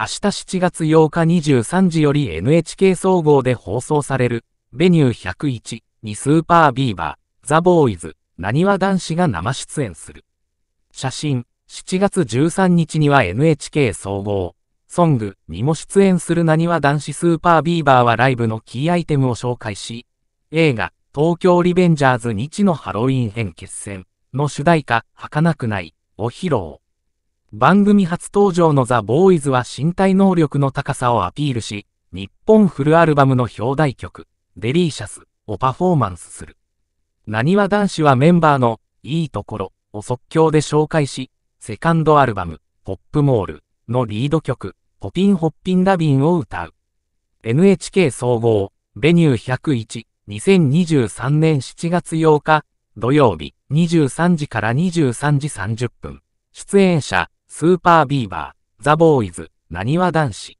明日7月8日23時より NHK 総合で放送される、ベニュー101にスーパービーバー、ザ・ボーイズ、なにわ男子が生出演する。写真、7月13日には NHK 総合、ソングにも出演するなにわ男子スーパービーバーはライブのキーアイテムを紹介し、映画、東京リベンジャーズ日のハロウィン編決戦の主題歌、儚くないを披露。番組初登場のザ・ボーイズは身体能力の高さをアピールし、日本フルアルバムの表題曲、デリーシャスをパフォーマンスする。なにわ男子はメンバーのいいところを即興で紹介し、セカンドアルバム、ポップモールのリード曲、ポピンホッピンダビンを歌う。NHK 総合、ベニュー101、2023年7月8日、土曜日、23時から23時30分。出演者、スーパービーバー、ザ・ボーイズ、なにわ男子。